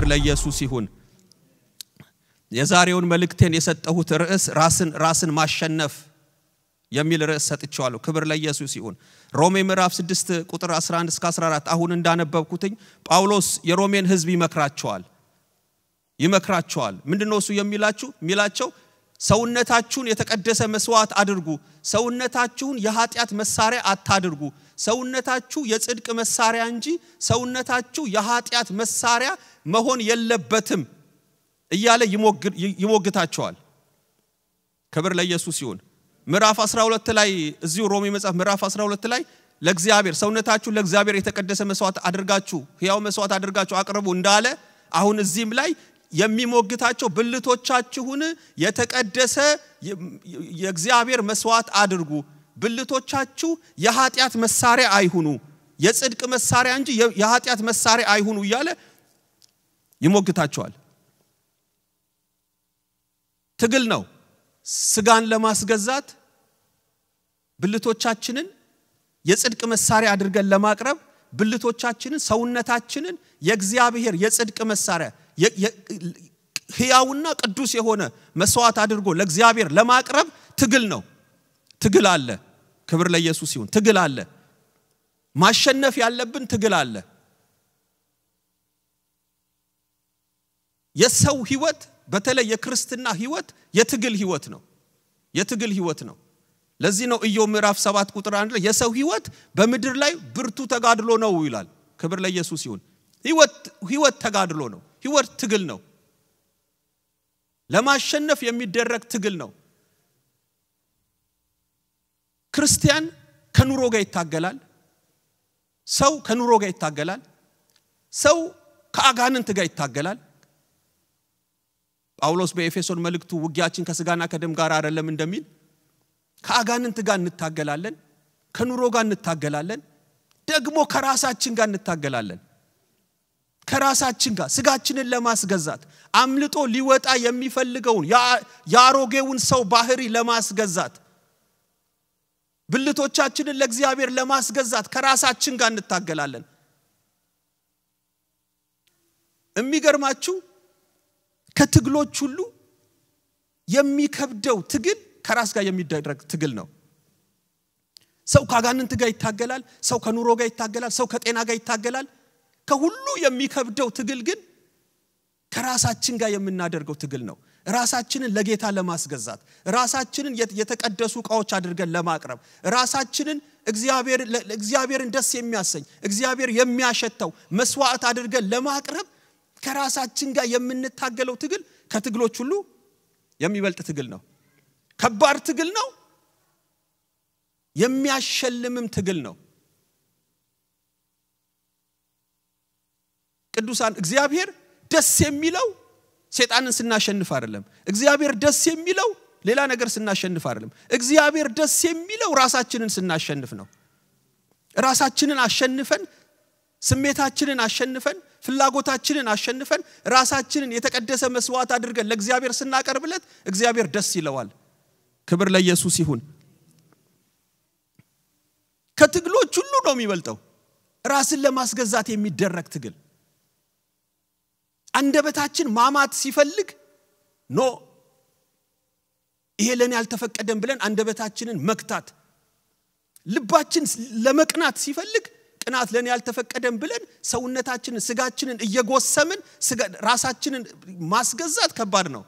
ክብር ለኢየሱስ ይሁን። የዛሬውን መልእክቴን የሰጠሁት ርዕስ ራስን ራስን ማሸነፍ የሚል ርዕስ ሰጥቼዋለሁ። ክብር ለኢየሱስ ይሁን። ሮሜ ምዕራፍ 6 ቁጥር 11 እስከ 14 አሁን እንዳነበብኩትኝ ጳውሎስ የሮሜን ህዝብ ይመክራቸዋል ይመክራቸዋል። ምንድነው እሱ የሚላችሁ የሚላቸው ሰውነታችሁን የተቀደሰ መስዋዕት አድርጉ፣ ሰውነታችሁን የኃጢአት መሳሪያ አታድርጉ፣ ሰውነታችሁ የጽድቅ መሳሪያ እንጂ ሰውነታችሁ የኃጢአት መሳሪያ መሆን የለበትም እያለ ይሞግታቸዋል። ክብር ለኢየሱስ ይሁን። ምዕራፍ 12 ላይ እዚሁ ሮሜ መጽሐፍ ምዕራፍ 12 ላይ ለእግዚአብሔር ሰውነታችሁ ለእግዚአብሔር የተቀደሰ መስዋዕት አድርጋችሁ ሕያው መስዋዕት አድርጋችሁ አቅርቡ እንዳለ አሁን እዚህም ላይ የሚሞግታቸው ብልቶቻችሁን የተቀደሰ የእግዚአብሔር መስዋዕት አድርጉ፣ ብልቶቻችሁ የኃጢአት መሳሪያ አይሁኑ፣ የጽድቅ መሳሪያ እንጂ የኃጢአት መሳሪያ አይሁኑ እያለ ይሞግታቸዋል። ትግል ነው። ስጋን ለማስገዛት ብልቶቻችንን የጽድቅ መሳሪያ አድርገን ለማቅረብ ብልቶቻችንን፣ ሰውነታችንን የእግዚአብሔር የጽድቅ መሳሪያ ህያውና ቅዱስ የሆነ መስዋዕት አድርጎ ለእግዚአብሔር ለማቅረብ ትግል ነው። ትግል አለ። ክብር ለኢየሱስ ይሁን። ትግል አለ። ማሸነፍ ያለብን ትግል አለ። የሰው ህይወት በተለይ የክርስትና ህይወት የትግል ህይወት ነው። የትግል ህይወት ነው። ለዚህ ነው ኢዮብ ምዕራፍ 7 ቁጥር 1 ላይ የሰው ህይወት በምድር ላይ ብርቱ ተጋድሎ ነው ይላል። ክብር ለኢየሱስ ይሁን። ህይወት ተጋድሎ ነው። ህይወት ትግል ነው። ለማሸነፍ የሚደረግ ትግል ነው። ክርስቲያን ከኑሮ ጋር ይታገላል። ሰው ከኑሮ ጋር ይታገላል። ሰው ከአጋንንት ጋር ይታገላል። ጳውሎስ በኤፌሶን መልእክቱ ውጊያችን ከስጋና ከደም ጋር አይደለም እንደሚል ከአጋንንት ጋር እንታገላለን፣ ከኑሮ ጋር እንታገላለን፣ ደግሞ ከራሳችን ጋር እንታገላለን። ከራሳችን ጋር ስጋችንን ለማስገዛት አምልጦ ሊወጣ የሚፈልገውን የአሮጌውን ሰው ባህሪ ለማስገዛት ብልቶቻችንን ለእግዚአብሔር ለማስገዛት ከራሳችን ጋር እንታገላለን። የሚገርማችሁ ከትግሎች ሁሉ የሚከብደው ትግል ከራስ ጋር የሚደረግ ትግል ነው። ሰው ከአጋንንት ጋር ይታገላል። ሰው ከኑሮ ጋር ይታገላል። ሰው ከጤና ጋር ይታገላል። ከሁሉ የሚከብደው ትግል ግን ከራሳችን ጋር የምናደርገው ትግል ነው። ራሳችንን ለጌታ ለማስገዛት፣ ራሳችንን የተቀደሱ እቃዎች አድርገን ለማቅረብ፣ ራሳችንን እግዚአብሔርን ደስ የሚያሰኝ እግዚአብሔር የሚያሸተው መስዋዕት አድርገን ለማቅረብ ከራሳችን ጋር የምንታገለው ትግል ከትግሎች ሁሉ የሚበልጥ ትግል ነው። ከባድ ትግል ነው። የሚያሸልምም ትግል ነው። ቅዱሳን እግዚአብሔር ደስ የሚለው ሴጣንን ስናሸንፍ አይደለም። እግዚአብሔር ደስ የሚለው ሌላ ነገር ስናሸንፍ አይደለም። እግዚአብሔር ደስ የሚለው ራሳችንን ስናሸንፍ ነው። ራሳችንን አሸንፈን ስሜታችንን አሸንፈን ፍላጎታችንን አሸንፈን ራሳችንን የተቀደሰ መስዋዕት አድርገን ለእግዚአብሔር ስናቀርብለት እግዚአብሔር ደስ ይለዋል። ክብር ለኢየሱስ ይሁን። ከትግሎች ሁሉ ነው የሚበልጠው ራስን ለማስገዛት የሚደረግ ትግል። አንደበታችን ማማት ሲፈልግ ኖ ይሄ ለእኔ አልተፈቀደም ብለን አንደበታችንን መክታት፣ ልባችን ለመቅናት ሲፈልግ ቅናት ለእኔ ያልተፈቀደም ብለን ሰውነታችንን ስጋችንን እየጎሰምን ራሳችንን ማስገዛት ከባድ ነው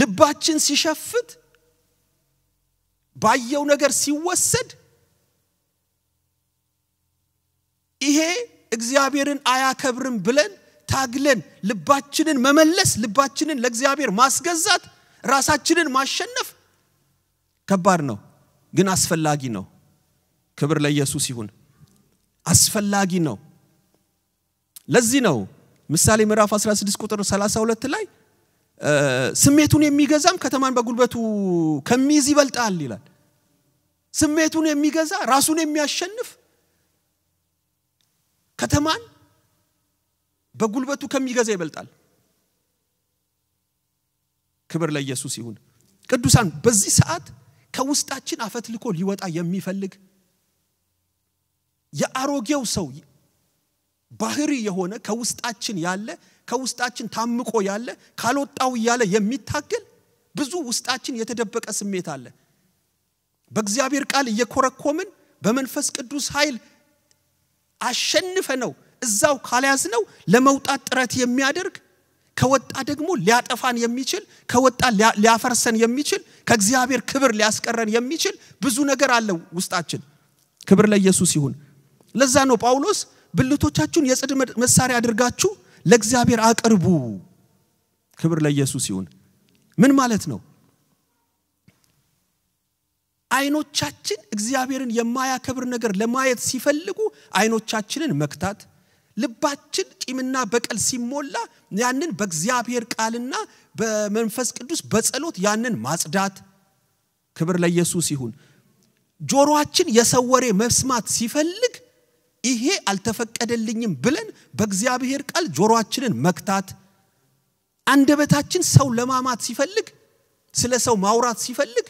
ልባችን ሲሸፍት ባየው ነገር ሲወሰድ ይሄ እግዚአብሔርን አያከብርም ብለን ታግለን ልባችንን መመለስ ልባችንን ለእግዚአብሔር ማስገዛት ራሳችንን ማሸነፍ ከባድ ነው ግን አስፈላጊ ነው ክብር ለኢየሱስ ይሁን። አስፈላጊ ነው። ለዚህ ነው ምሳሌ ምዕራፍ 16 ቁጥር 32 ላይ ስሜቱን የሚገዛም ከተማን በጉልበቱ ከሚይዝ ይበልጣል ይላል። ስሜቱን የሚገዛ ራሱን የሚያሸንፍ ከተማን በጉልበቱ ከሚገዛ ይበልጣል። ክብር ለኢየሱስ ይሁን። ቅዱሳን በዚህ ሰዓት ከውስጣችን አፈትልኮ ሊወጣ የሚፈልግ የአሮጌው ሰው ባህሪ የሆነ ከውስጣችን ያለ ከውስጣችን ታምቆ ያለ ካልወጣው እያለ የሚታገል ብዙ ውስጣችን የተደበቀ ስሜት አለ። በእግዚአብሔር ቃል እየኮረኮምን በመንፈስ ቅዱስ ኃይል አሸንፈ ነው እዛው ካልያዝ ነው ለመውጣት ጥረት የሚያደርግ ከወጣ ደግሞ ሊያጠፋን የሚችል ከወጣ ሊያፈርሰን የሚችል ከእግዚአብሔር ክብር ሊያስቀረን የሚችል ብዙ ነገር አለው ውስጣችን። ክብር ለኢየሱስ ይሁን። ለዛ ነው ጳውሎስ ብልቶቻችሁን የጽድ መሳሪያ አድርጋችሁ ለእግዚአብሔር አቅርቡ። ክብር ለኢየሱስ ይሁን። ምን ማለት ነው? አይኖቻችን እግዚአብሔርን የማያከብር ነገር ለማየት ሲፈልጉ አይኖቻችንን መክታት፣ ልባችን ቂምና በቀል ሲሞላ ያንን በእግዚአብሔር ቃልና በመንፈስ ቅዱስ በጸሎት ያንን ማጽዳት። ክብር ለኢየሱስ ይሁን። ጆሮአችን የሰወሬ መስማት ሲፈልግ ይሄ አልተፈቀደልኝም ብለን በእግዚአብሔር ቃል ጆሮአችንን መክታት፣ አንደበታችን ሰው ለማማት ሲፈልግ፣ ስለ ሰው ማውራት ሲፈልግ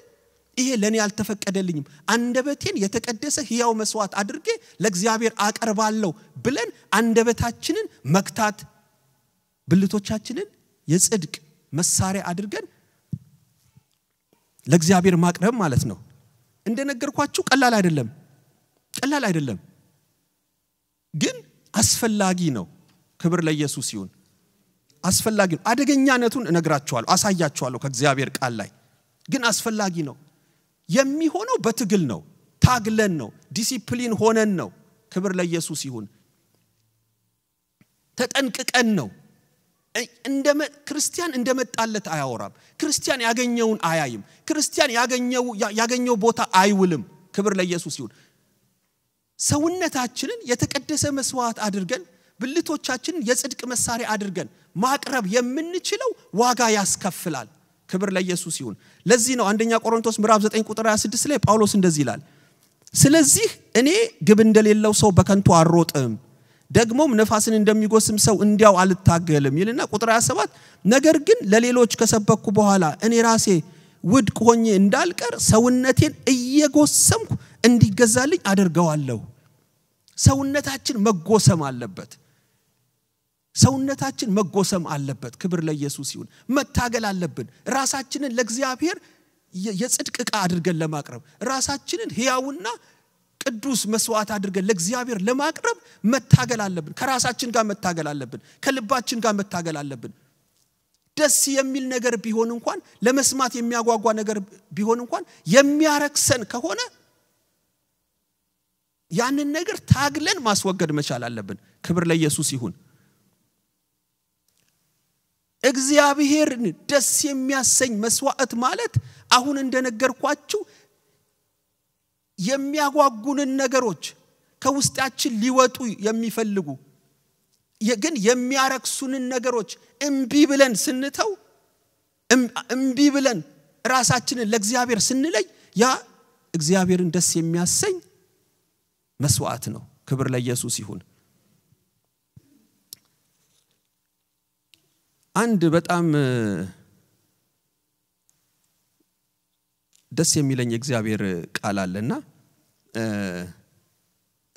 ይሄ ለእኔ አልተፈቀደልኝም፣ አንደበቴን የተቀደሰ ህያው መስዋዕት አድርጌ ለእግዚአብሔር አቀርባለሁ ብለን አንደበታችንን መክታት፣ ብልቶቻችንን የጽድቅ መሳሪያ አድርገን ለእግዚአብሔር ማቅረብ ማለት ነው። እንደነገርኳችሁ ቀላል አይደለም፣ ቀላል አይደለም። ግን አስፈላጊ ነው። ክብር ለኢየሱስ ይሁን። አስፈላጊ ነው። አደገኛነቱን እነግራችኋለሁ፣ አሳያችኋለሁ ከእግዚአብሔር ቃል ላይ ግን አስፈላጊ ነው። የሚሆነው በትግል ነው፣ ታግለን ነው፣ ዲሲፕሊን ሆነን ነው። ክብር ለኢየሱስ ይሁን። ተጠንቅቀን ነው። ክርስቲያን እንደመጣለት አያወራም። ክርስቲያን ያገኘውን አያይም። ክርስቲያን ያገኘው ቦታ አይውልም። ክብር ለኢየሱስ ይሁን። ሰውነታችንን የተቀደሰ መስዋዕት አድርገን ብልቶቻችንን የጽድቅ መሳሪያ አድርገን ማቅረብ የምንችለው ዋጋ ያስከፍላል ክብር ለኢየሱስ ይሁን ለዚህ ነው አንደኛ ቆሮንቶስ ምዕራፍ 9 ቁጥር 26 ላይ ጳውሎስ እንደዚህ ይላል ስለዚህ እኔ ግብ እንደሌለው ሰው በከንቱ አልሮጥም ደግሞም ነፋስን እንደሚጎስም ሰው እንዲያው አልታገልም ይልና ቁጥር 27 ነገር ግን ለሌሎች ከሰበኩ በኋላ እኔ ራሴ ውድቅ ሆኜ እንዳልቀር ሰውነቴን እየጎሰምኩ እንዲገዛልኝ አደርገዋለሁ። ሰውነታችን መጎሰም አለበት። ሰውነታችን መጎሰም አለበት። ክብር ለኢየሱስ ይሁን። መታገል አለብን። ራሳችንን ለእግዚአብሔር የጽድቅ ዕቃ አድርገን ለማቅረብ ራሳችንን ሕያውና ቅዱስ መስዋዕት አድርገን ለእግዚአብሔር ለማቅረብ መታገል አለብን። ከራሳችን ጋር መታገል አለብን። ከልባችን ጋር መታገል አለብን። ደስ የሚል ነገር ቢሆን እንኳን ለመስማት የሚያጓጓ ነገር ቢሆን እንኳን የሚያረክሰን ከሆነ ያንን ነገር ታግለን ማስወገድ መቻል አለብን ክብር ለኢየሱስ ይሁን እግዚአብሔርን ደስ የሚያሰኝ መስዋዕት ማለት አሁን እንደነገርኳችሁ የሚያጓጉንን ነገሮች ከውስጣችን ሊወጡ የሚፈልጉ ግን የሚያረክሱንን ነገሮች እምቢ ብለን ስንተው እምቢ ብለን ራሳችንን ለእግዚአብሔር ስንለይ ያ እግዚአብሔርን ደስ የሚያሰኝ መስዋዕት ነው። ክብር ለኢየሱስ ይሁን። አንድ በጣም ደስ የሚለኝ የእግዚአብሔር ቃል አለና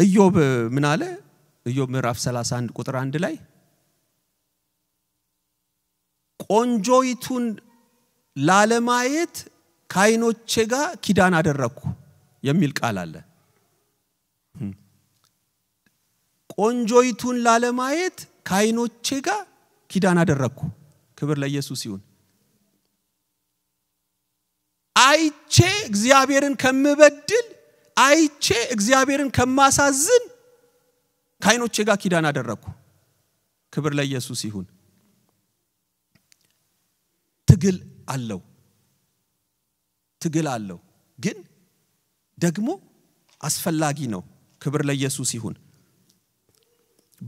ኢዮብ ምን አለ? ኢዮብ ምዕራፍ 31 ቁጥር አንድ ላይ ቆንጆይቱን ላለማየት ከአይኖቼ ጋር ኪዳን አደረግኩ የሚል ቃል አለ። ቆንጆይቱን ላለማየት ከአይኖቼ ጋር ኪዳን አደረግኩ። ክብር ለኢየሱስ ይሁን። አይቼ እግዚአብሔርን ከምበድል፣ አይቼ እግዚአብሔርን ከማሳዝን ከአይኖቼ ጋር ኪዳን አደረግኩ። ክብር ለኢየሱስ ይሁን። ትግል አለው፣ ትግል አለው፣ ግን ደግሞ አስፈላጊ ነው። ክብር ለኢየሱስ ይሁን።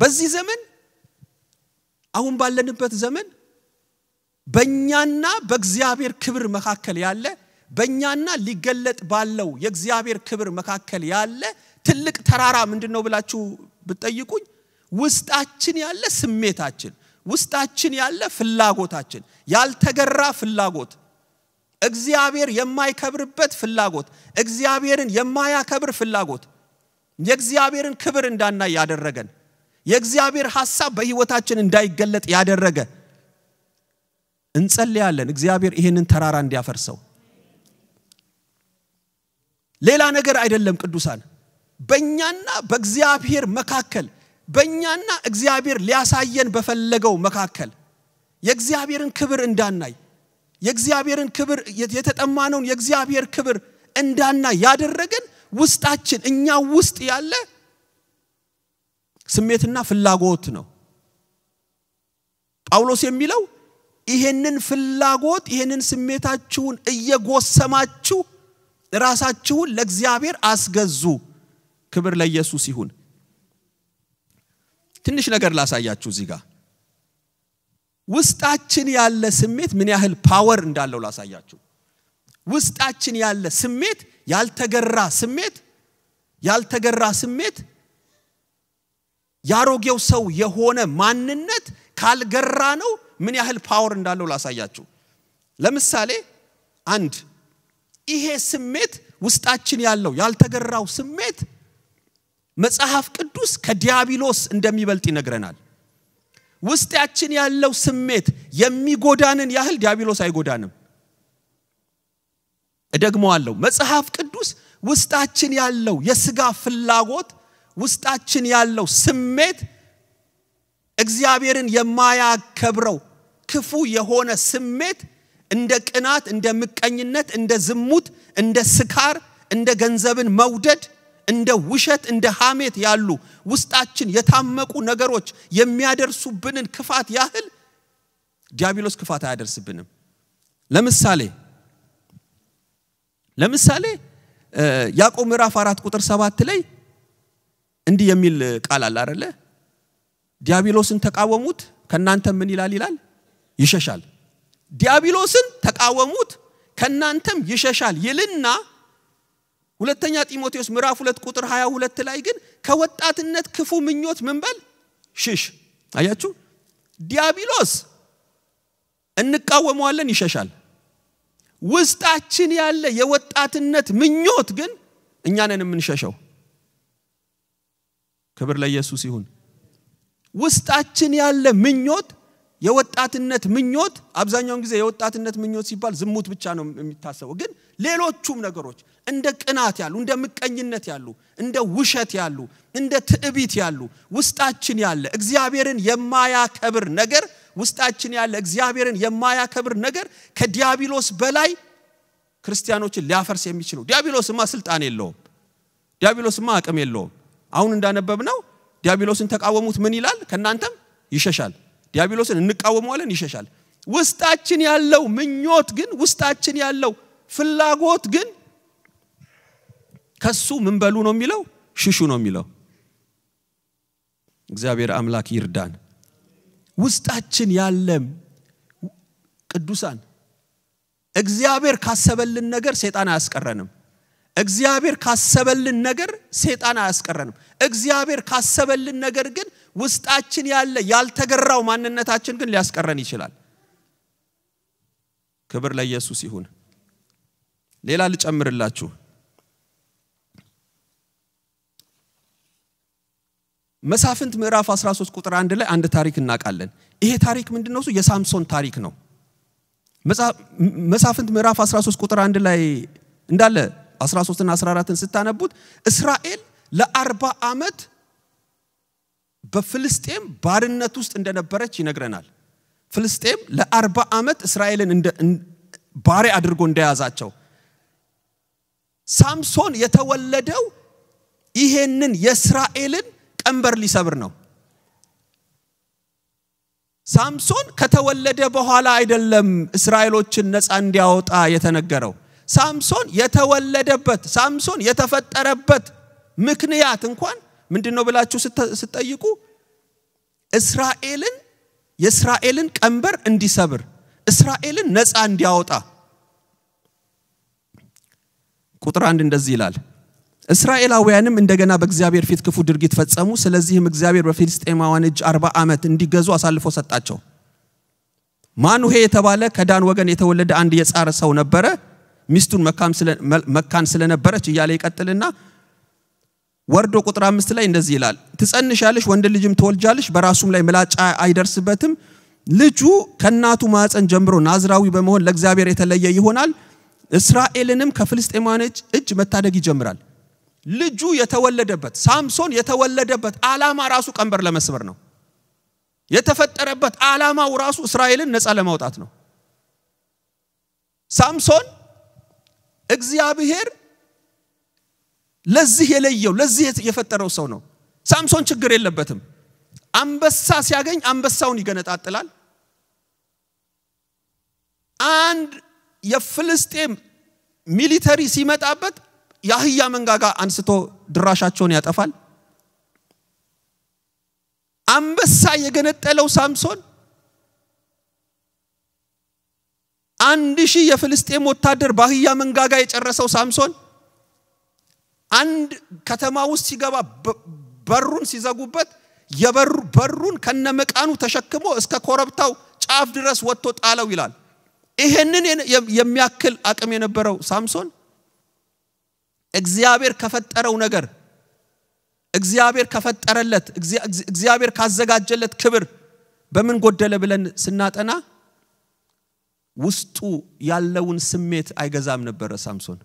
በዚህ ዘመን አሁን ባለንበት ዘመን በእኛና በእግዚአብሔር ክብር መካከል ያለ በእኛና ሊገለጥ ባለው የእግዚአብሔር ክብር መካከል ያለ ትልቅ ተራራ ምንድን ነው ብላችሁ ብጠይቁኝ ውስጣችን ያለ ስሜታችን ውስጣችን ያለ ፍላጎታችን ያልተገራ ፍላጎት እግዚአብሔር የማይከብርበት ፍላጎት እግዚአብሔርን የማያከብር ፍላጎት የእግዚአብሔርን ክብር እንዳናይ ያደረገን የእግዚአብሔር ሐሳብ በህይወታችን እንዳይገለጥ ያደረገ እንጸልያለን። እግዚአብሔር ይህንን ተራራ እንዲያፈርሰው። ሌላ ነገር አይደለም። ቅዱሳን በእኛና በእግዚአብሔር መካከል በእኛና እግዚአብሔር ሊያሳየን በፈለገው መካከል የእግዚአብሔርን ክብር እንዳናይ የእግዚአብሔርን ክብር የተጠማነውን የእግዚአብሔር ክብር እንዳናይ ያደረገን ውስጣችን እኛ ውስጥ ያለ ስሜትና ፍላጎት ነው። ጳውሎስ የሚለው ይሄንን ፍላጎት ይሄንን ስሜታችሁን እየጎሰማችሁ ራሳችሁን ለእግዚአብሔር አስገዙ። ክብር ለኢየሱስ ይሁን። ትንሽ ነገር ላሳያችሁ እዚህ ጋር ውስጣችን ያለ ስሜት ምን ያህል ፓወር እንዳለው ላሳያችሁ። ውስጣችን ያለ ስሜት ያልተገራ ስሜት ያልተገራ ስሜት ያሮጌው ሰው የሆነ ማንነት ካልገራ ነው ምን ያህል ፓወር እንዳለው ላሳያችሁ። ለምሳሌ አንድ ይሄ ስሜት ውስጣችን ያለው ያልተገራው ስሜት መጽሐፍ ቅዱስ ከዲያብሎስ እንደሚበልጥ ይነግረናል። ውስጣችን ያለው ስሜት የሚጎዳንን ያህል ዲያብሎስ አይጎዳንም። እደግመዋለሁ። መጽሐፍ ቅዱስ ውስጣችን ያለው የስጋ ፍላጎት ውስጣችን ያለው ስሜት እግዚአብሔርን የማያከብረው ክፉ የሆነ ስሜት እንደ ቅናት፣ እንደ ምቀኝነት፣ እንደ ዝሙት፣ እንደ ስካር፣ እንደ ገንዘብን መውደድ፣ እንደ ውሸት፣ እንደ ሐሜት ያሉ ውስጣችን የታመቁ ነገሮች የሚያደርሱብንን ክፋት ያህል ዲያብሎስ ክፋት አያደርስብንም። ለምሳሌ ለምሳሌ ያዕቆብ ምዕራፍ አራት ቁጥር ሰባት ላይ እንዲህ የሚል ቃል አለ አይደለ? ዲያብሎስን ተቃወሙት ከእናንተ ምን ይላል ይላል ይሸሻል። ዲያብሎስን ተቃወሙት ከእናንተም ይሸሻል ይልና ሁለተኛ ጢሞቴዎስ ምዕራፍ ሁለት ቁጥር 22 ላይ ግን ከወጣትነት ክፉ ምኞት ምንበል ሽሽ። አያችሁ ዲያብሎስ እንቃወመዋለን ይሸሻል። ውስጣችን ያለ የወጣትነት ምኞት ግን እኛንን የምንሸሸው ክብር ለኢየሱስ ይሁን። ውስጣችን ያለ ምኞት የወጣትነት ምኞት አብዛኛውን ጊዜ የወጣትነት ምኞት ሲባል ዝሙት ብቻ ነው የሚታሰበው። ግን ሌሎቹም ነገሮች እንደ ቅናት ያሉ፣ እንደ ምቀኝነት ያሉ፣ እንደ ውሸት ያሉ፣ እንደ ትዕቢት ያሉ ውስጣችን ያለ እግዚአብሔርን የማያከብር ነገር ውስጣችን ያለ እግዚአብሔርን የማያከብር ነገር ከዲያብሎስ በላይ ክርስቲያኖችን ሊያፈርስ የሚችለው ዲያብሎስማ ስልጣን የለውም። ዲያብሎስማ አቅም የለውም። አሁን እንዳነበብ ነው ዲያብሎስን ተቃወሙት ምን ይላል ከእናንተም ይሸሻል ዲያብሎስን እንቃወመዋለን ይሸሻል ውስጣችን ያለው ምኞት ግን ውስጣችን ያለው ፍላጎት ግን ከሱ ምን በሉ ነው የሚለው ሽሹ ነው የሚለው እግዚአብሔር አምላክ ይርዳን ውስጣችን ያለም ቅዱሳን እግዚአብሔር ካሰበልን ነገር ሴጣን አያስቀረንም እግዚአብሔር ካሰበልን ነገር ሰይጣን አያስቀረንም። እግዚአብሔር ካሰበልን ነገር ግን ውስጣችን ያለ ያልተገራው ማንነታችን ግን ሊያስቀረን ይችላል። ክብር ለኢየሱስ ይሁን። ሌላ ልጨምርላችሁ። መሳፍንት ምዕራፍ 13 ቁጥር አንድ ላይ አንድ ታሪክ እናውቃለን። ይሄ ታሪክ ምንድነው? እሱ የሳምሶን ታሪክ ነው። መሳፍንት ምዕራፍ 13 ቁጥር 1 ላይ እንዳለ 13ና 14ን ስታነቡት እስራኤል ለአርባ ዓመት በፍልስጤም ባርነት ውስጥ እንደነበረች ይነግረናል። ፍልስጤም ለአርባ ዓመት እስራኤልን ባሬ አድርጎ እንደያዛቸው ሳምሶን የተወለደው ይሄንን የእስራኤልን ቀንበር ሊሰብር ነው። ሳምሶን ከተወለደ በኋላ አይደለም እስራኤሎችን ነፃ እንዲያወጣ የተነገረው። ሳምሶን የተወለደበት ሳምሶን የተፈጠረበት ምክንያት እንኳን ምንድን ነው ብላችሁ ስትጠይቁ እስራኤልን የእስራኤልን ቀንበር እንዲሰብር እስራኤልን ነፃ እንዲያወጣ ቁጥር አንድ እንደዚህ ይላል እስራኤላውያንም እንደገና በእግዚአብሔር ፊት ክፉ ድርጊት ፈጸሙ ስለዚህም እግዚአብሔር በፊልስጤማውያን እጅ አርባ ዓመት እንዲገዙ አሳልፎ ሰጣቸው ማኑሄ የተባለ ከዳን ወገን የተወለደ አንድ የጻረ ሰው ነበረ ሚስቱን መካን ስለነበረች እያለ ይቀጥልና ወርዶ ቁጥር አምስት ላይ እንደዚህ ይላል፣ ትጸንሻለሽ፣ ወንድ ልጅም ትወልጃለሽ፣ በራሱም ላይ ምላጫ አይደርስበትም። ልጁ ከእናቱ ማፀን ጀምሮ ናዝራዊ በመሆን ለእግዚአብሔር የተለየ ይሆናል። እስራኤልንም ከፍልስጤማኖች እጅ መታደግ ይጀምራል። ልጁ የተወለደበት ሳምሶን የተወለደበት አላማ ራሱ ቀንበር ለመስበር ነው። የተፈጠረበት አላማው ራሱ እስራኤልን ነፃ ለማውጣት ነው። ሳምሶን እግዚአብሔር ለዚህ የለየው ለዚህ የፈጠረው ሰው ነው። ሳምሶን ችግር የለበትም። አንበሳ ሲያገኝ አንበሳውን ይገነጣጥላል። አንድ የፍልስጤም ሚሊተሪ ሲመጣበት የአህያ መንጋጋ አንስቶ ድራሻቸውን ያጠፋል። አንበሳ የገነጠለው ሳምሶን አንድ ሺህ የፍልስጤም ወታደር በአህያ መንጋጋ የጨረሰው ሳምሶን አንድ ከተማ ውስጥ ሲገባ በሩን ሲዘጉበት በሩን ከነመቃኑ ተሸክሞ እስከ ኮረብታው ጫፍ ድረስ ወጥቶ ጣለው ይላል። ይሄንን የሚያክል አቅም የነበረው ሳምሶን እግዚአብሔር ከፈጠረው ነገር እግዚአብሔር ከፈጠረለት እግዚአብሔር ካዘጋጀለት ክብር በምን ጎደለ ብለን ስናጠና ውስጡ ያለውን ስሜት አይገዛም ነበረ ሳምሶን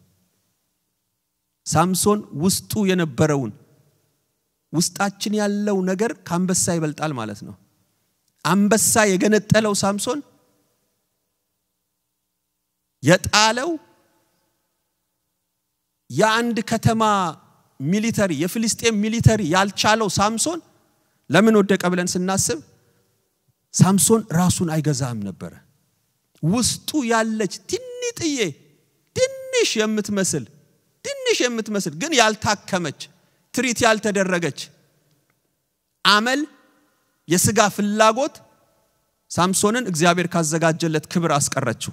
ሳምሶን ውስጡ የነበረውን ውስጣችን ያለው ነገር ከአንበሳ ይበልጣል ማለት ነው አንበሳ የገነጠለው ሳምሶን የጣለው የአንድ ከተማ ሚሊተሪ የፊልስጤም ሚሊተሪ ያልቻለው ሳምሶን ለምን ወደቀ ብለን ስናስብ ሳምሶን ራሱን አይገዛም ነበረ ውስጡ ያለች ትንጥዬ ትንሽ የምትመስል ትንሽ የምትመስል ግን ያልታከመች ትሪት ያልተደረገች አመል፣ የስጋ ፍላጎት ሳምሶንን እግዚአብሔር ካዘጋጀለት ክብር አስቀረችው።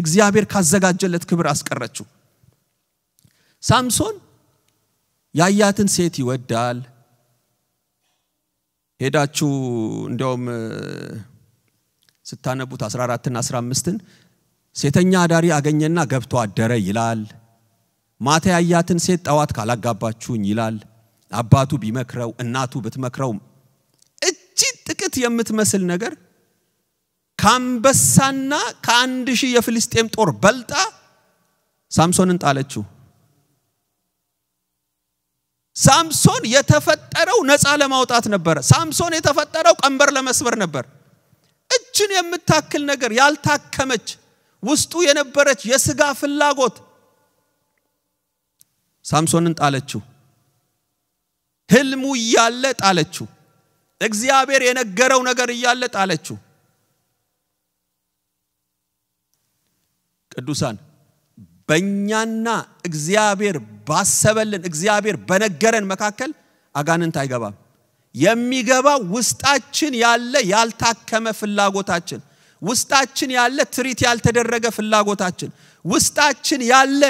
እግዚአብሔር ካዘጋጀለት ክብር አስቀረችው። ሳምሶን ያያትን ሴት ይወዳል። ሄዳችሁ እንዲያውም ስታነቡት 14ና 15ን ሴተኛ አዳሪ አገኘና ገብቶ አደረ ይላል። ማታ ያያትን ሴት ጠዋት ካላጋባችሁኝ ይላል። አባቱ ቢመክረው እናቱ ብትመክረው እጅግ ጥቂት የምትመስል ነገር ከአንበሳና ከአንድ ሺህ የፍልስጤም ጦር በልጣ ሳምሶንን ጣለችው። ሳምሶን የተፈጠረው ነፃ ለማውጣት ነበረ። ሳምሶን የተፈጠረው ቀንበር ለመስበር ነበር። እችን የምታክል ነገር ያልታከመች ውስጡ የነበረች የስጋ ፍላጎት ሳምሶንን ጣለችው። ህልሙ እያለ ጣለችው። እግዚአብሔር የነገረው ነገር እያለ ጣለችው። ቅዱሳን በእኛና እግዚአብሔር ባሰበልን እግዚአብሔር በነገረን መካከል አጋንንት አይገባም። የሚገባ ውስጣችን ያለ ያልታከመ ፍላጎታችን፣ ውስጣችን ያለ ትሪት ያልተደረገ ፍላጎታችን፣ ውስጣችን ያለ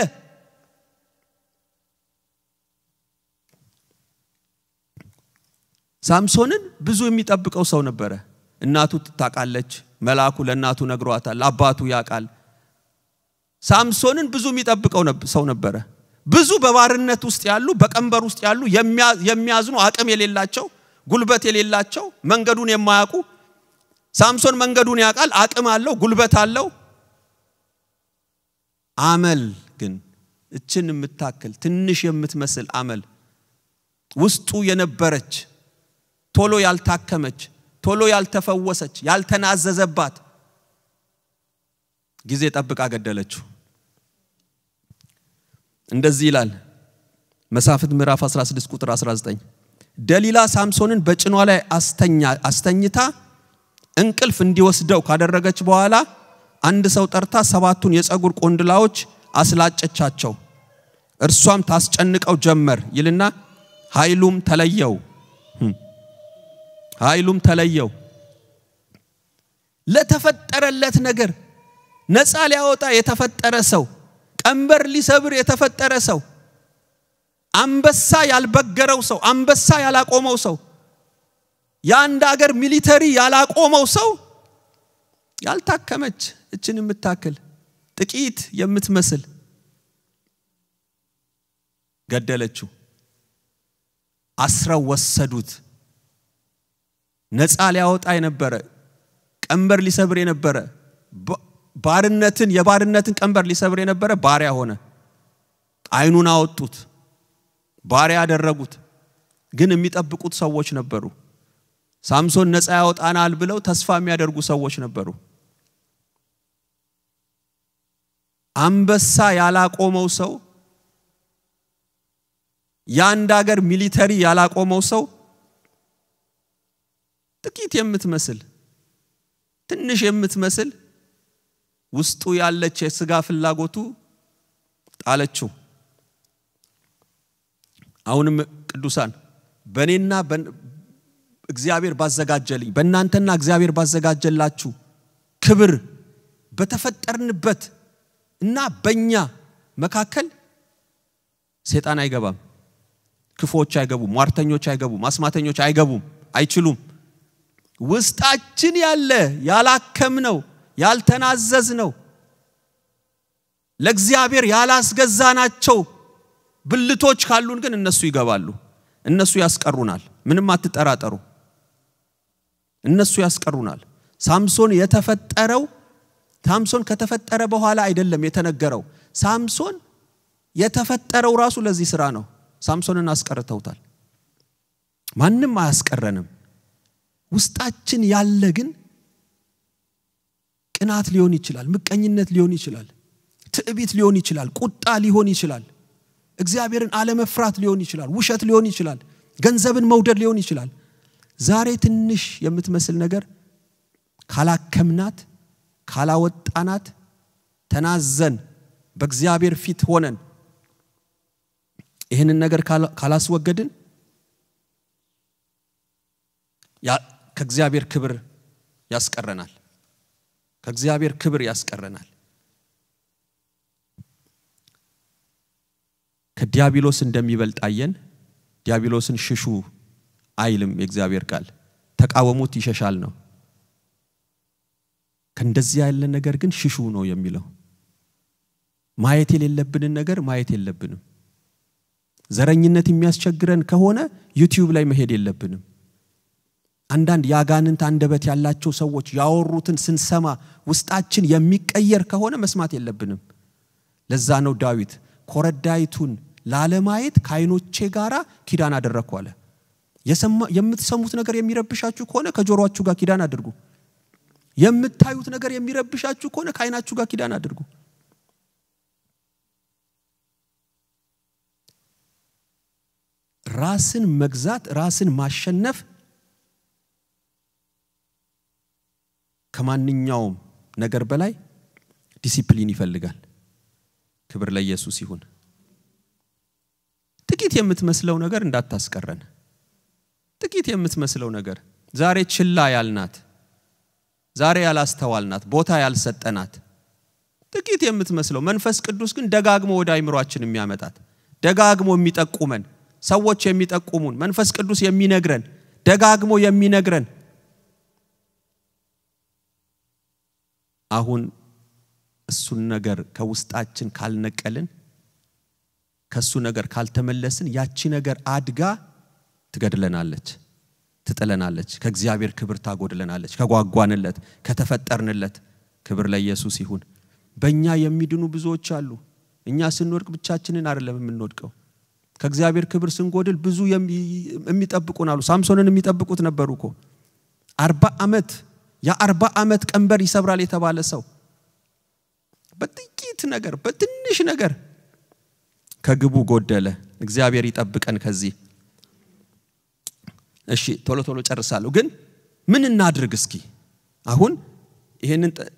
ሳምሶንን ብዙ የሚጠብቀው ሰው ነበረ። እናቱ ትታቃለች። መልአኩ ለእናቱ ነግሯታል። አባቱ ያቃል። ሳምሶንን ብዙ የሚጠብቀው ሰው ነበረ። ብዙ በባርነት ውስጥ ያሉ፣ በቀንበር ውስጥ ያሉ፣ የሚያዝኑ፣ አቅም የሌላቸው ጉልበት የሌላቸው መንገዱን የማያውቁ ሳምሶን መንገዱን ያውቃል አቅም አለው ጉልበት አለው አመል ግን እችን የምታክል ትንሽ የምትመስል አመል ውስጡ የነበረች ቶሎ ያልታከመች ቶሎ ያልተፈወሰች ያልተናዘዘባት ጊዜ ጠብቃ ገደለችው እንደዚህ ይላል መሳፍት ምዕራፍ 16 ቁጥር 19 ደሊላ ሳምሶንን በጭኗ ላይ አስተኝታ እንቅልፍ እንዲወስደው ካደረገች በኋላ አንድ ሰው ጠርታ ሰባቱን የፀጉር ቆንድላዎች አስላጨቻቸው። እርሷም ታስጨንቀው ጀመር ይልና ኃይሉም ተለየው ኃይሉም ተለየው። ለተፈጠረለት ነገር ነፃ ሊያወጣ የተፈጠረ ሰው፣ ቀንበር ሊሰብር የተፈጠረ ሰው አንበሳ ያልበገረው ሰው፣ አንበሳ ያላቆመው ሰው፣ የአንድ አገር ሚሊተሪ ያላቆመው ሰው ያልታከመች እችን የምታክል ጥቂት የምትመስል ገደለችው። አስረው ወሰዱት። ነፃ ሊያወጣ የነበረ ቀንበር ሊሰብር የነበረ ባርነትን የባርነትን ቀንበር ሊሰብር የነበረ ባሪያ ሆነ። አይኑን አወጡት። ባሪያ ያደረጉት። ግን የሚጠብቁት ሰዎች ነበሩ። ሳምሶን ነፃ ያወጣናል ብለው ተስፋ የሚያደርጉ ሰዎች ነበሩ። አንበሳ ያላቆመው ሰው፣ የአንድ ሀገር ሚሊተሪ ያላቆመው ሰው ጥቂት የምትመስል ትንሽ የምትመስል ውስጡ ያለች የስጋ ፍላጎቱ ጣለችው። አሁንም ቅዱሳን በእኔና እግዚአብሔር ባዘጋጀልኝ በእናንተና እግዚአብሔር ባዘጋጀላችሁ ክብር በተፈጠርንበት እና በእኛ መካከል ሴጣን አይገባም፣ ክፎች አይገቡም፣ ሟርተኞች አይገቡም፣ አስማተኞች አይገቡም፣ አይችሉም። ውስጣችን ያለ ያላከም ነው ያልተናዘዝ ነው። ለእግዚአብሔር ያላስገዛናቸው ብልቶች ካሉን ግን እነሱ ይገባሉ፣ እነሱ ያስቀሩናል። ምንም አትጠራጠሩ፣ እነሱ ያስቀሩናል። ሳምሶን የተፈጠረው ሳምሶን ከተፈጠረ በኋላ አይደለም የተነገረው። ሳምሶን የተፈጠረው ራሱ ለዚህ ስራ ነው። ሳምሶንን አስቀርተውታል። ማንም አያስቀረንም። ውስጣችን ያለ ግን ቅናት ሊሆን ይችላል፣ ምቀኝነት ሊሆን ይችላል፣ ትዕቢት ሊሆን ይችላል፣ ቁጣ ሊሆን ይችላል፣ እግዚአብሔርን አለመፍራት ሊሆን ይችላል፣ ውሸት ሊሆን ይችላል፣ ገንዘብን መውደድ ሊሆን ይችላል። ዛሬ ትንሽ የምትመስል ነገር ካላከምናት፣ ካላወጣናት፣ ተናዘን በእግዚአብሔር ፊት ሆነን ይህንን ነገር ካላስወገድን ከእግዚአብሔር ክብር ያስቀረናል። ከእግዚአብሔር ክብር ያስቀረናል። ከዲያብሎስ እንደሚበልጥ አየን። ዲያብሎስን ሽሹ አይልም የእግዚአብሔር ቃል፣ ተቃወሙት ይሸሻል ነው። ከእንደዚህ ያለ ነገር ግን ሽሹ ነው የሚለው። ማየት የሌለብንን ነገር ማየት የለብንም። ዘረኝነት የሚያስቸግረን ከሆነ ዩቲዩብ ላይ መሄድ የለብንም። አንዳንድ የአጋንንት አንደበት ያላቸው ሰዎች ያወሩትን ስንሰማ ውስጣችን የሚቀየር ከሆነ መስማት የለብንም። ለዛ ነው ዳዊት ኮረዳይቱን ላለማየት ከአይኖቼ ጋር ኪዳን አደረግኩ አለ። የምትሰሙት ነገር የሚረብሻችሁ ከሆነ ከጆሮአችሁ ጋር ኪዳን አድርጉ። የምታዩት ነገር የሚረብሻችሁ ከሆነ ከአይናችሁ ጋር ኪዳን አድርጉ። ራስን መግዛት፣ ራስን ማሸነፍ ከማንኛውም ነገር በላይ ዲሲፕሊን ይፈልጋል። ክብር ለኢየሱስ ይሁን። ጥቂት የምትመስለው ነገር እንዳታስቀረን። ጥቂት የምትመስለው ነገር ዛሬ ችላ ያልናት፣ ዛሬ ያላስተዋልናት፣ ቦታ ያልሰጠናት፣ ጥቂት የምትመስለው መንፈስ ቅዱስ ግን ደጋግሞ ወደ አይምሯችን የሚያመጣት ደጋግሞ የሚጠቁመን ሰዎች የሚጠቁሙን መንፈስ ቅዱስ የሚነግረን ደጋግሞ የሚነግረን አሁን እሱን ነገር ከውስጣችን ካልነቀልን ከሱ ነገር ካልተመለስን ያቺ ነገር አድጋ ትገድለናለች፣ ትጥለናለች፣ ከእግዚአብሔር ክብር ታጎድለናለች። ከጓጓንለት፣ ከተፈጠርንለት ክብር ለኢየሱስ ይሁን። በእኛ የሚድኑ ብዙዎች አሉ። እኛ ስንወድቅ ብቻችንን አይደለም የምንወድቀው። ከእግዚአብሔር ክብር ስንጎድል ብዙ የሚጠብቁን አሉ። ሳምሶንን የሚጠብቁት ነበሩ እኮ አርባ ዓመት የአርባ ዓመት ቀንበር ይሰብራል የተባለ ሰው በጥቂት ነገር በትንሽ ነገር ከግቡ ጎደለ። እግዚአብሔር ይጠብቀን ከዚህ። እሺ ቶሎ ቶሎ ጨርሳለሁ፣ ግን ምን እናድርግ እስኪ አሁን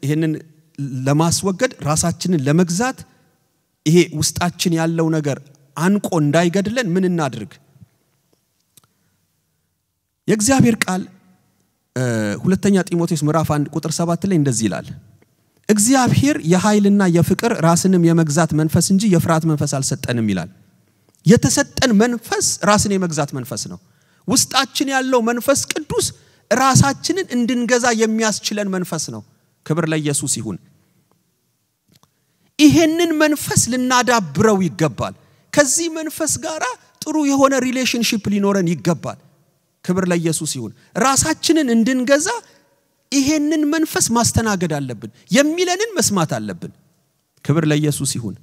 ይህንን ለማስወገድ ራሳችንን ለመግዛት ይሄ ውስጣችን ያለው ነገር አንቆ እንዳይገድለን ምን እናድርግ? የእግዚአብሔር ቃል ሁለተኛ ጢሞቴዎስ ምዕራፍ 1 ቁጥር ሰባት ላይ እንደዚህ ይላል። እግዚአብሔር የኃይልና የፍቅር ራስንም የመግዛት መንፈስ እንጂ የፍርሃት መንፈስ አልሰጠንም ይላል። የተሰጠን መንፈስ ራስን የመግዛት መንፈስ ነው። ውስጣችን ያለው መንፈስ ቅዱስ ራሳችንን እንድንገዛ የሚያስችለን መንፈስ ነው። ክብር ለኢየሱስ ይሁን። ይሄንን መንፈስ ልናዳብረው ይገባል። ከዚህ መንፈስ ጋር ጥሩ የሆነ ሪሌሽንሽፕ ሊኖረን ይገባል። ክብር ለኢየሱስ ይሁን። ራሳችንን እንድንገዛ ይሄንን መንፈስ ማስተናገድ አለብን የሚለንን መስማት አለብን ክብር ለኢየሱስ ይሁን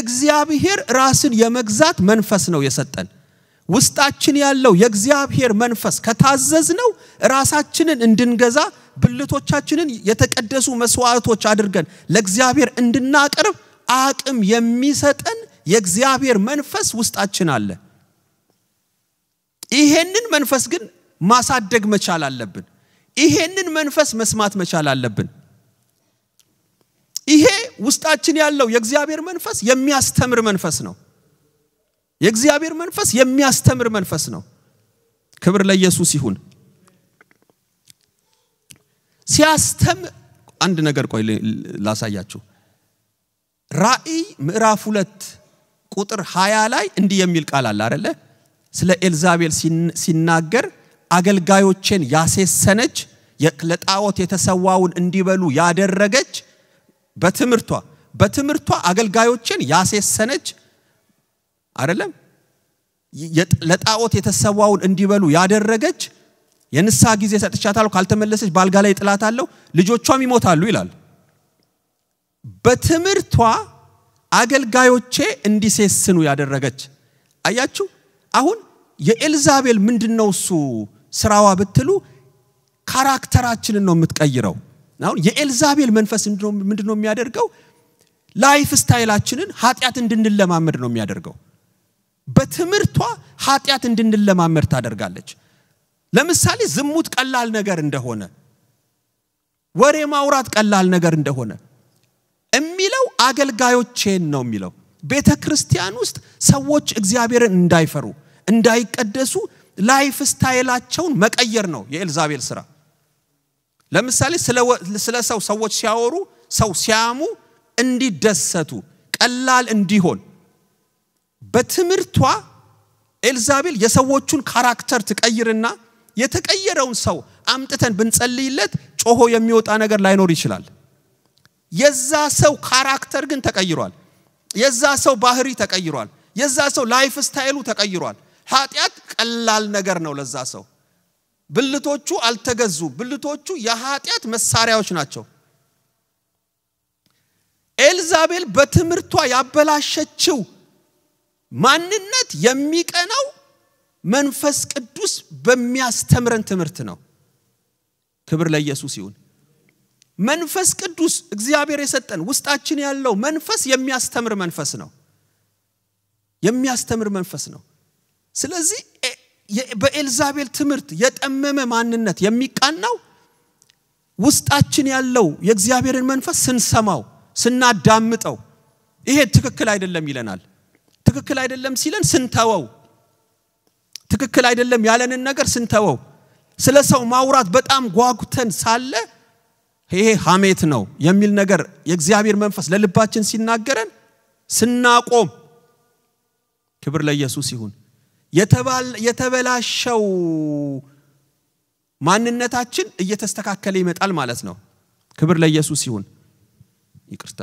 እግዚአብሔር ራስን የመግዛት መንፈስ ነው የሰጠን ውስጣችን ያለው የእግዚአብሔር መንፈስ ከታዘዝ ነው ራሳችንን እንድንገዛ ብልቶቻችንን የተቀደሱ መስዋዕቶች አድርገን ለእግዚአብሔር እንድናቀርብ አቅም የሚሰጠን የእግዚአብሔር መንፈስ ውስጣችን አለ ይሄንን መንፈስ ግን ማሳደግ መቻል አለብን ይሄንን መንፈስ መስማት መቻል አለብን። ይሄ ውስጣችን ያለው የእግዚአብሔር መንፈስ የሚያስተምር መንፈስ ነው። የእግዚአብሔር መንፈስ የሚያስተምር መንፈስ ነው። ክብር ለኢየሱስ ይሁን። ሲያስተምር አንድ ነገር ቆይ ላሳያችሁ። ራእይ ምዕራፍ ሁለት ቁጥር ሀያ ላይ እንዲህ የሚል ቃል አለ አደለ? ስለ ኤልዛቤል ሲናገር አገልጋዮቼን ያሴሰነች፣ ለጣዖት የተሰዋውን እንዲበሉ ያደረገች፣ በትምህርቷ በትምህርቷ አገልጋዮችን ያሴሰነች አይደለም ለጣዖት የተሰዋውን እንዲበሉ ያደረገች የንሳ ጊዜ ሰጥቻታለሁ፣ ካልተመለሰች ባልጋ ላይ ጥላታለሁ፣ ልጆቿም ይሞታሉ ይላል። በትምህርቷ አገልጋዮቼ እንዲሴስኑ ያደረገች አያችሁ። አሁን የኤልዛቤል ምንድን ነው እሱ ስራዋ ብትሉ ካራክተራችንን ነው የምትቀይረው። አሁን የኤልዛቤል መንፈስ ምንድን ነው የሚያደርገው? ላይፍ ስታይላችንን ኃጢአት እንድንለማመድ ነው የሚያደርገው። በትምህርቷ ኃጢአት እንድንለማመድ ታደርጋለች። ለምሳሌ ዝሙት ቀላል ነገር እንደሆነ፣ ወሬ ማውራት ቀላል ነገር እንደሆነ የሚለው አገልጋዮቼን ነው የሚለው። ቤተ ክርስቲያን ውስጥ ሰዎች እግዚአብሔርን እንዳይፈሩ እንዳይቀደሱ ላይፍ ስታይላቸውን መቀየር ነው የኤልዛቤል ስራ። ለምሳሌ ስለ ሰው ሰዎች ሲያወሩ፣ ሰው ሲያሙ እንዲደሰቱ፣ ቀላል እንዲሆን በትምህርቷ ኤልዛቤል የሰዎቹን ካራክተር ትቀይርና የተቀየረውን ሰው አምጥተን ብንጸልይለት ጮሆ የሚወጣ ነገር ላይኖር ይችላል። የዛ ሰው ካራክተር ግን ተቀይሯል። የዛ ሰው ባህሪ ተቀይሯል። የዛ ሰው ላይፍ ስታይሉ ተቀይሯል። ኃጢአት ቀላል ነገር ነው ለዛ ሰው። ብልቶቹ አልተገዙ። ብልቶቹ የኃጢአት መሳሪያዎች ናቸው። ኤልዛቤል በትምህርቷ ያበላሸችው ማንነት የሚቀናው መንፈስ ቅዱስ በሚያስተምረን ትምህርት ነው። ክብር ለኢየሱስ ይሁን። መንፈስ ቅዱስ እግዚአብሔር የሰጠን ውስጣችን ያለው መንፈስ የሚያስተምር መንፈስ ነው። የሚያስተምር መንፈስ ነው። ስለዚህ በኤልዛቤል ትምህርት የጠመመ ማንነት የሚቃናው ውስጣችን ያለው የእግዚአብሔርን መንፈስ ስንሰማው ስናዳምጠው ይሄ ትክክል አይደለም ይለናል ትክክል አይደለም ሲለን ስንተወው ትክክል አይደለም ያለንን ነገር ስንተወው ስለ ሰው ማውራት በጣም ጓጉተን ሳለ ይሄ ሀሜት ነው የሚል ነገር የእግዚአብሔር መንፈስ ለልባችን ሲናገረን ስናቆም ክብር ለኢየሱስ ይሁን የተበላሸው ማንነታችን እየተስተካከለ ይመጣል ማለት ነው። ክብር ለኢየሱስ ይሁን። ይቅርታ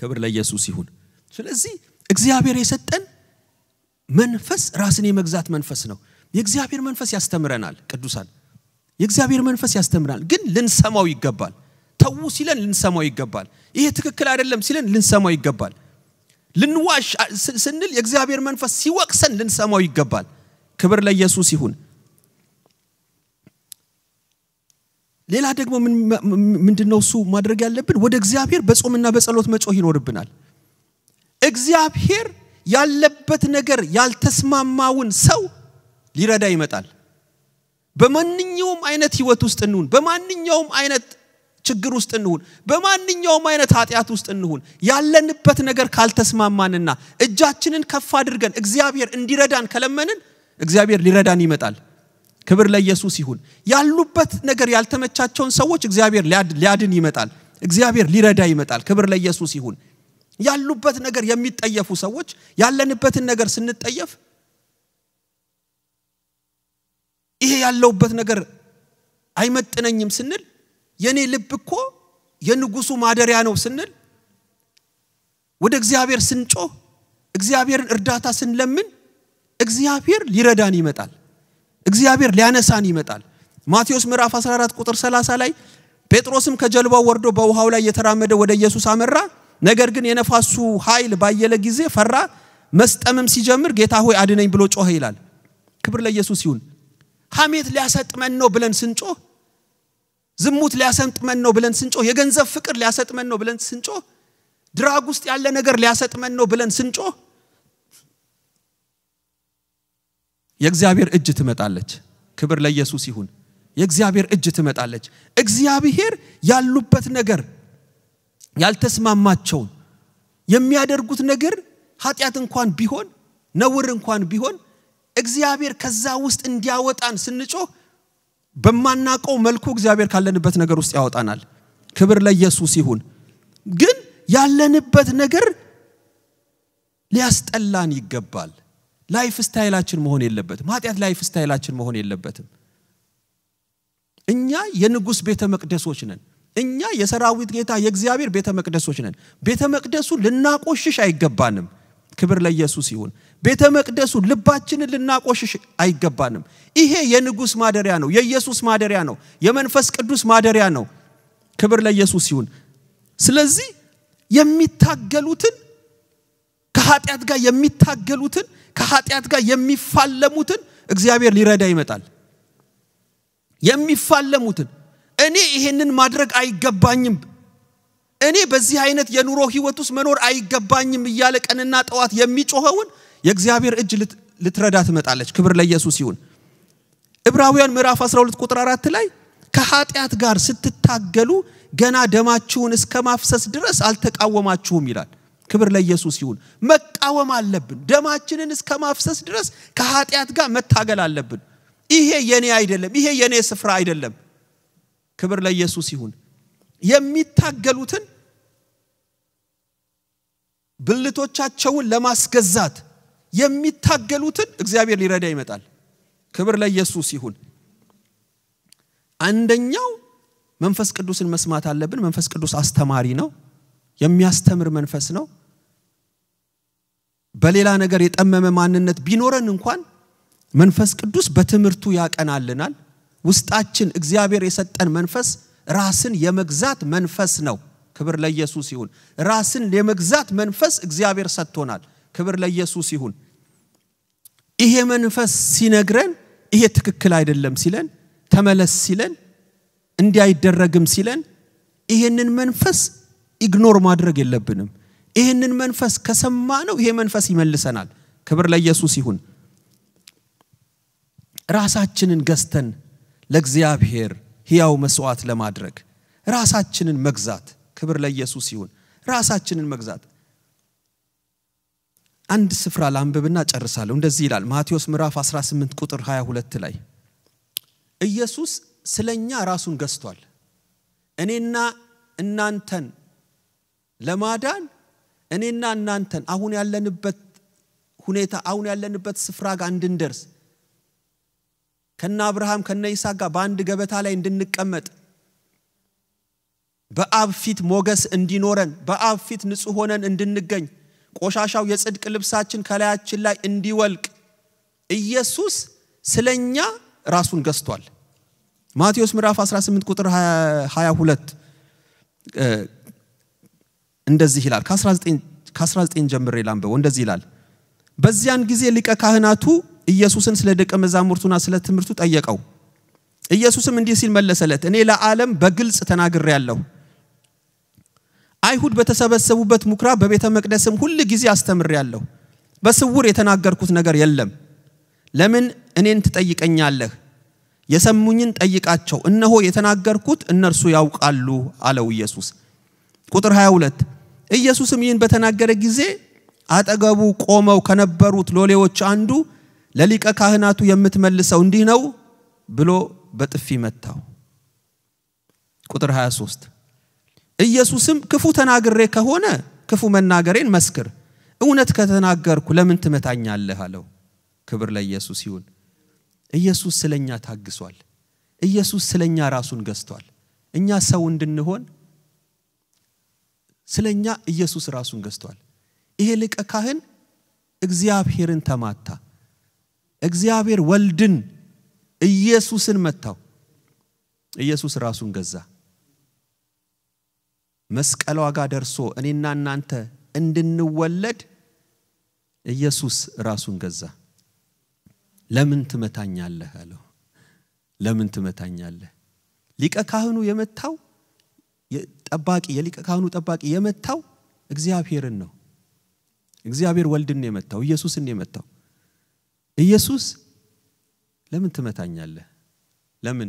ክብር ለኢየሱስ ይሁን። ስለዚህ እግዚአብሔር የሰጠን መንፈስ ራስን የመግዛት መንፈስ ነው። የእግዚአብሔር መንፈስ ያስተምረናል። ቅዱሳን የእግዚአብሔር መንፈስ ያስተምረናል፣ ግን ልንሰማው ይገባል። ተዉ ሲለን ልንሰማው ይገባል። ይሄ ትክክል አይደለም ሲለን ልንሰማው ይገባል። ልንዋሽ ስንል የእግዚአብሔር መንፈስ ሲወቅሰን ልንሰማው ይገባል። ክብር ለኢየሱስ ይሁን። ሌላ ደግሞ ምንድነው እሱ ማድረግ ያለብን? ወደ እግዚአብሔር በጾምና በጸሎት መጮህ ይኖርብናል። እግዚአብሔር ያለበት ነገር ያልተስማማውን ሰው ሊረዳ ይመጣል በማንኛውም አይነት ህይወት ውስጥ እንሁን በማንኛውም አይነት ችግር ውስጥ እንሁን በማንኛውም አይነት ኃጢአት ውስጥ እንሁን ያለንበት ነገር ካልተስማማንና እጃችንን ከፍ አድርገን እግዚአብሔር እንዲረዳን ከለመንን እግዚአብሔር ሊረዳን ይመጣል ክብር ለኢየሱስ ይሁን ያሉበት ነገር ያልተመቻቸውን ሰዎች እግዚአብሔር ሊያድን ይመጣል እግዚአብሔር ሊረዳ ይመጣል ክብር ለኢየሱስ ይሁን ያሉበት ነገር የሚጠየፉ ሰዎች ያለንበትን ነገር ስንጠየፍ ይሄ ያለውበት ነገር አይመጥነኝም ስንል የኔ ልብ እኮ የንጉሱ ማደሪያ ነው ስንል ወደ እግዚአብሔር ስንጮህ እግዚአብሔርን እርዳታ ስንለምን እግዚአብሔር ሊረዳን ይመጣል እግዚአብሔር ሊያነሳን ይመጣል ማቴዎስ ምዕራፍ 14 ቁጥር 30 ላይ ጴጥሮስም ከጀልባው ወርዶ በውሃው ላይ የተራመደ ወደ ኢየሱስ አመራ ነገር ግን የነፋሱ ኃይል ባየለ ጊዜ ፈራ መስጠምም ሲጀምር ጌታ ሆይ አድነኝ ብሎ ጮኸ ይላል ክብር ለኢየሱስ ይሁን ሐሜት ሊያሰጥመን ነው ብለን ስንጮ ዝሙት ሊያሰጥመን ነው ብለን ስንጮ የገንዘብ ፍቅር ሊያሰጥመን ነው ብለን ስንጮ ድራግ ውስጥ ያለ ነገር ሊያሰጥመን ነው ብለን ስንጮ የእግዚአብሔር እጅ ትመጣለች። ክብር ለኢየሱስ ይሁን። የእግዚአብሔር እጅ ትመጣለች። እግዚአብሔር ያሉበት ነገር ያልተስማማቸውን የሚያደርጉት ነገር ኃጢአት እንኳን ቢሆን ነውር እንኳን ቢሆን እግዚአብሔር ከዛ ውስጥ እንዲያወጣን ስንጮህ በማናቀው መልኩ እግዚአብሔር ካለንበት ነገር ውስጥ ያወጣናል። ክብር ለኢየሱስ ይሁን። ግን ያለንበት ነገር ሊያስጠላን ይገባል። ላይፍ ስታይላችን መሆን የለበትም። ኃጢአት ላይፍ ስታይላችን መሆን የለበትም። እኛ የንጉሥ ቤተ መቅደሶች ነን። እኛ የሰራዊት ጌታ የእግዚአብሔር ቤተ መቅደሶች ነን። ቤተ መቅደሱ ልናቆሽሽ አይገባንም። ክብር ለኢየሱስ ይሁን። ቤተ መቅደሱ ልባችንን ልናቆሽሽ አይገባንም። ይሄ የንጉሥ ማደሪያ ነው፣ የኢየሱስ ማደሪያ ነው፣ የመንፈስ ቅዱስ ማደሪያ ነው። ክብር ለኢየሱስ ይሁን። ስለዚህ የሚታገሉትን ከኃጢአት ጋር የሚታገሉትን ከኃጢአት ጋር የሚፋለሙትን እግዚአብሔር ሊረዳ ይመጣል። የሚፋለሙትን እኔ ይሄንን ማድረግ አይገባኝም፣ እኔ በዚህ አይነት የኑሮ ህይወት ውስጥ መኖር አይገባኝም እያለ ቀንና ጠዋት የሚጮኸውን የእግዚአብሔር እጅ ልትረዳ ትመጣለች። ክብር ለኢየሱስ ይሁን። ዕብራውያን ምዕራፍ 12 ቁጥር 4 ላይ ከኃጢአት ጋር ስትታገሉ ገና ደማችሁን እስከ ማፍሰስ ድረስ አልተቃወማችሁም ይላል። ክብር ለኢየሱስ ይሁን። መቃወም አለብን። ደማችንን እስከ ማፍሰስ ድረስ ከኃጢአት ጋር መታገል አለብን። ይሄ የኔ አይደለም፣ ይሄ የኔ ስፍራ አይደለም። ክብር ለኢየሱስ ይሁን። የሚታገሉትን ብልቶቻቸውን ለማስገዛት የሚታገሉትን እግዚአብሔር ሊረዳ ይመጣል። ክብር ለኢየሱስ ይሁን። አንደኛው መንፈስ ቅዱስን መስማት አለብን። መንፈስ ቅዱስ አስተማሪ ነው፣ የሚያስተምር መንፈስ ነው። በሌላ ነገር የጠመመ ማንነት ቢኖረን እንኳን መንፈስ ቅዱስ በትምህርቱ ያቀናልናል። ውስጣችን እግዚአብሔር የሰጠን መንፈስ ራስን የመግዛት መንፈስ ነው። ክብር ለኢየሱስ ይሁን። ራስን የመግዛት መንፈስ እግዚአብሔር ሰጥቶናል። ክብር ለኢየሱስ ይሁን። ይሄ መንፈስ ሲነግረን ይሄ ትክክል አይደለም ሲለን ተመለስ ሲለን እንዲህ ሲለን ይሄንን መንፈስ ኢግኖር ማድረግ የለብንም ይህንን መንፈስ ከሰማ ነው ይሄ መንፈስ ይመልሰናል ክብር ለኢየሱስ ይሁን ራሳችንን ገዝተን ለእግዚአብሔር ሕያው መስዋዕት ለማድረግ ራሳችንን መግዛት ክብር ለኢየሱስ ይሁን ራሳችንን መግዛት አንድ ስፍራ ላንብብና ጨርሳለሁ። እንደዚህ ይላል ማቴዎስ ምዕራፍ 18 ቁጥር 22 ላይ ኢየሱስ ስለ እኛ ራሱን ገዝቷል። እኔና እናንተን ለማዳን እኔና እናንተን አሁን ያለንበት ሁኔታ አሁን ያለንበት ስፍራ ጋር እንድንደርስ ከነ አብርሃም ከነ ይስሐቅ ጋር በአንድ ገበታ ላይ እንድንቀመጥ በአብ ፊት ሞገስ እንዲኖረን በአብ ፊት ንጹሕ ሆነን እንድንገኝ ቆሻሻው የጽድቅ ልብሳችን ከላያችን ላይ እንዲወልቅ ኢየሱስ ስለኛ ራሱን ገዝቷል። ማቴዎስ ምዕራፍ 18 ቁጥር 22 እንደዚህ ይላል። ከ19 ጀምሬ ላንብበው። እንደዚህ ይላል። በዚያን ጊዜ ሊቀ ካህናቱ ኢየሱስን ስለ ደቀ መዛሙርቱና ስለ ትምህርቱ ጠየቀው። ኢየሱስም እንዲህ ሲል መለሰለት፣ እኔ ለዓለም በግልጽ ተናግሬ ያለሁ አይሁድ በተሰበሰቡበት ምኩራብ በቤተ መቅደስም ሁል ጊዜ አስተምር ያለሁ በስውር የተናገርኩት ነገር የለም። ለምን እኔን ትጠይቀኛለህ? የሰሙኝን ጠይቃቸው፣ እነሆ የተናገርኩት እነርሱ ያውቃሉ አለው ኢየሱስ። ቁጥር 22 ኢየሱስም ይህን በተናገረ ጊዜ አጠገቡ ቆመው ከነበሩት ሎሌዎች አንዱ ለሊቀ ካህናቱ የምትመልሰው እንዲህ ነው ብሎ በጥፊ መታው። ቁጥር 23 ኢየሱስም ክፉ ተናግሬ ከሆነ ክፉ መናገሬን መስክር፣ እውነት ከተናገርኩ ለምን ትመታኛለህ አለው። ክብር ለኢየሱስ ይሁን። ኢየሱስ ስለኛ ታግሷል። ኢየሱስ ስለኛ ራሱን ገዝቷል። እኛ ሰው እንድንሆን ስለኛ ኢየሱስ ራሱን ገዝቷል። ይሄ ሊቀ ካህን እግዚአብሔርን ተማታ። እግዚአብሔር ወልድን ኢየሱስን መታው። ኢየሱስ ራሱን ገዛ። መስቀሏ ደርሶ እኔና እናንተ እንድንወለድ ኢየሱስ ራሱን ገዛ። ለምን ትመታኛለህ አለው። ለምን ትመታኛለህ? ሊቀ ካህኑ የመታው ጠባቂ የሊቀ ካህኑ ጠባቂ የመታው እግዚአብሔርን ነው። እግዚአብሔር ወልድን የመታው ኢየሱስን የመታው ኢየሱስ ለምን ትመታኛለህ? ለምን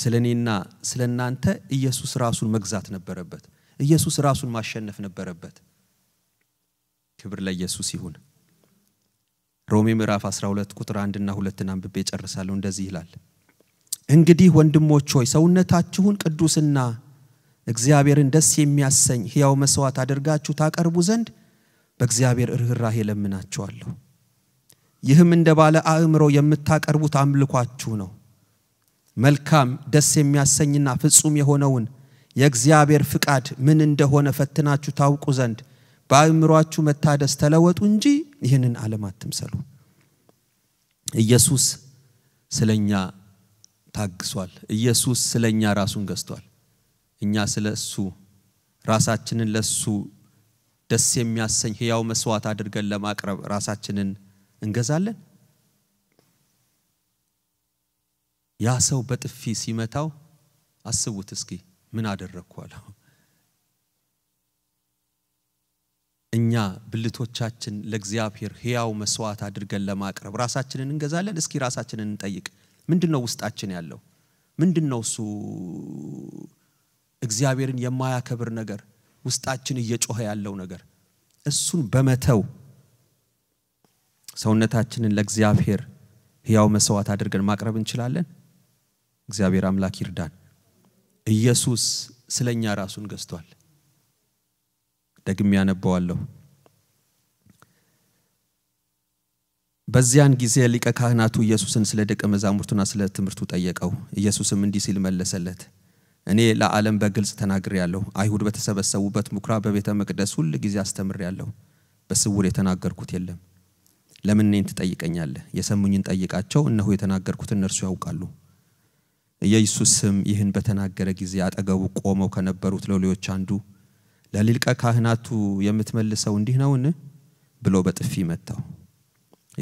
ስለ እኔና ስለ እናንተ ኢየሱስ ራሱን መግዛት ነበረበት። ኢየሱስ ራሱን ማሸነፍ ነበረበት። ክብር ለኢየሱስ ይሁን። ሮሜ ምዕራፍ 12 ቁጥር 1 እና 2ን አንብቤ ጨርሳለሁ። እንደዚህ ይላል፣ እንግዲህ ወንድሞች ሆይ ሰውነታችሁን ቅዱስና እግዚአብሔርን ደስ የሚያሰኝ ሕያው መስዋዕት አድርጋችሁ ታቀርቡ ዘንድ በእግዚአብሔር ርኅራኄ ለምናችኋለሁ። ይህም እንደ ባለ አእምሮ የምታቀርቡት አምልኳችሁ ነው። መልካም ደስ የሚያሰኝና ፍጹም የሆነውን የእግዚአብሔር ፍቃድ ምን እንደሆነ ፈትናችሁ ታውቁ ዘንድ በአእምሯችሁ መታደስ ተለወጡ እንጂ ይህንን ዓለም አትምሰሉ። ኢየሱስ ስለኛ ታግሷል። ኢየሱስ ስለኛ ራሱን ገዝቷል። እኛ ስለ እሱ ራሳችንን ለሱ ደስ የሚያሰኝ ህያው መስዋዕት አድርገን ለማቅረብ ራሳችንን እንገዛለን። ያ ሰው በጥፊ ሲመታው አስቡት እስኪ ምን አደረግኩ አለው። እኛ ብልቶቻችን ለእግዚአብሔር ህያው መስዋዕት አድርገን ለማቅረብ ራሳችንን እንገዛለን። እስኪ ራሳችንን እንጠይቅ። ምንድን ነው ውስጣችን ያለው? ምንድን ነው እሱ እግዚአብሔርን የማያከብር ነገር ውስጣችን እየጮኸ ያለው ነገር? እሱን በመተው ሰውነታችንን ለእግዚአብሔር ህያው መስዋዕት አድርገን ማቅረብ እንችላለን። እግዚአብሔር አምላክ ይርዳን። ኢየሱስ ስለ እኛ ራሱን ገዝቷል። ደግሜ ያነበዋለሁ። በዚያን ጊዜ ሊቀ ካህናቱ ኢየሱስን ስለ ደቀ መዛሙርቱና ስለ ትምህርቱ ጠየቀው። ኢየሱስም እንዲህ ሲል መለሰለት፣ እኔ ለዓለም በግልጽ ተናግር ያለሁ አይሁድ በተሰበሰቡበት ሙኩራ በቤተ መቅደስ ሁል ጊዜ አስተምር ያለሁ በስውር የተናገርኩት የለም። ለምን እኔን ትጠይቀኛለህ? የሰሙኝን ጠይቃቸው፣ እነሆ የተናገርኩትን እነርሱ ያውቃሉ። ኢየሱስም ይህን በተናገረ ጊዜ አጠገቡ ቆመው ከነበሩት ሎሌዎች አንዱ ለሊቀ ካህናቱ የምትመልሰው እንዲህ ነውን ብሎ በጥፊ መታው።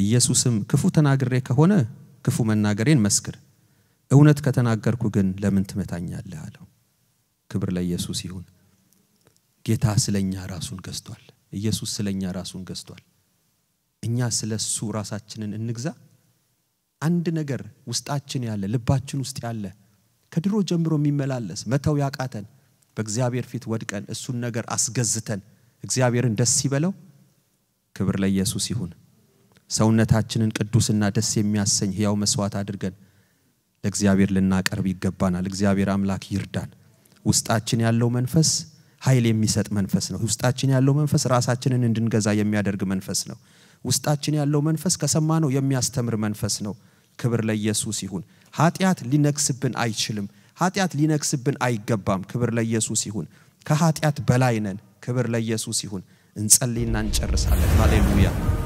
ኢየሱስም ክፉ ተናግሬ ከሆነ ክፉ መናገሬን መስክር፣ እውነት ከተናገርኩ ግን ለምን ትመታኛለህ አለው። ክብር ለኢየሱስ ይሁን። ጌታ ስለኛ ራሱን ገዝቷል። ኢየሱስ ስለኛ ራሱን ገዝቷል። እኛ ስለ እሱ ራሳችንን እንግዛ። አንድ ነገር ውስጣችን ያለ ልባችን ውስጥ ያለ ከድሮ ጀምሮ የሚመላለስ መተው ያቃተን በእግዚአብሔር ፊት ወድቀን እሱን ነገር አስገዝተን እግዚአብሔርን ደስ ይበለው። ክብር ለኢየሱስ ይሁን። ሰውነታችንን ቅዱስና ደስ የሚያሰኝ ሕያው መስዋዕት አድርገን ለእግዚአብሔር ልናቀርብ ይገባናል። እግዚአብሔር አምላክ ይርዳን። ውስጣችን ያለው መንፈስ ኃይል የሚሰጥ መንፈስ ነው። ውስጣችን ያለው መንፈስ ራሳችንን እንድንገዛ የሚያደርግ መንፈስ ነው። ውስጣችን ያለው መንፈስ ከሰማነው የሚያስተምር መንፈስ ነው። ክብር ለኢየሱስ ይሁን። ኃጢአት ሊነግስብን አይችልም። ኃጢአት ሊነግስብን አይገባም። ክብር ለኢየሱስ ይሁን። ከኃጢአት በላይ ነን። ክብር ለኢየሱስ ይሁን። እንጸልይና እንጨርሳለን። ሃሌሉያ